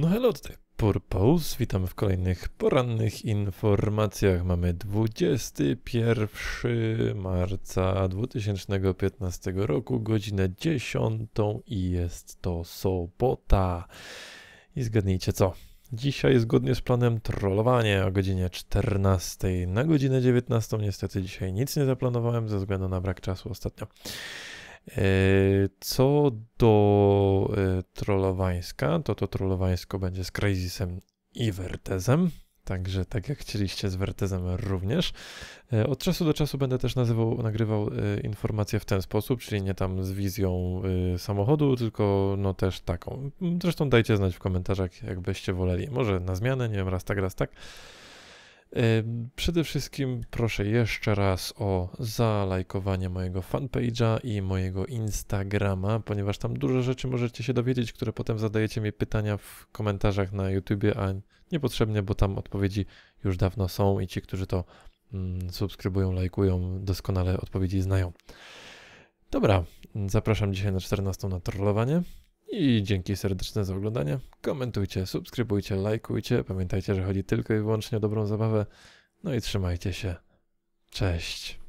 No hello tutaj Purpose, witamy w kolejnych porannych informacjach. Mamy 21 marca 2015 roku, godzinę 10 i jest to sobota. I zgadnijcie co? Dzisiaj zgodnie z planem trollowanie o godzinie 14. Na godzinę 19 niestety dzisiaj nic nie zaplanowałem ze względu na brak czasu ostatnio. E, co do e, trollowańska, to to trollowańsko będzie z Crazysem i Vertezem. Także tak jak chcieliście z Vertezem również. E, od czasu do czasu będę też nazywał, nagrywał informacje w ten sposób, czyli nie tam z wizją samochodu, tylko no też taką. Zresztą dajcie znać w komentarzach, jakbyście woleli. Może na zmianę, nie wiem, raz tak, raz tak. Przede wszystkim proszę jeszcze raz o zalajkowanie mojego fanpage'a i mojego Instagrama, ponieważ tam dużo rzeczy możecie się dowiedzieć, które potem zadajecie mi pytania w komentarzach na YouTubie, a niepotrzebnie, bo tam odpowiedzi już dawno są i ci, którzy to mm, subskrybują, lajkują, doskonale odpowiedzi znają. Dobra, zapraszam dzisiaj na 14 na trollowanie. I dzięki serdeczne za oglądanie. Komentujcie, subskrybujcie, lajkujcie. Pamiętajcie, że chodzi tylko i wyłącznie o dobrą zabawę. No i trzymajcie się. Cześć.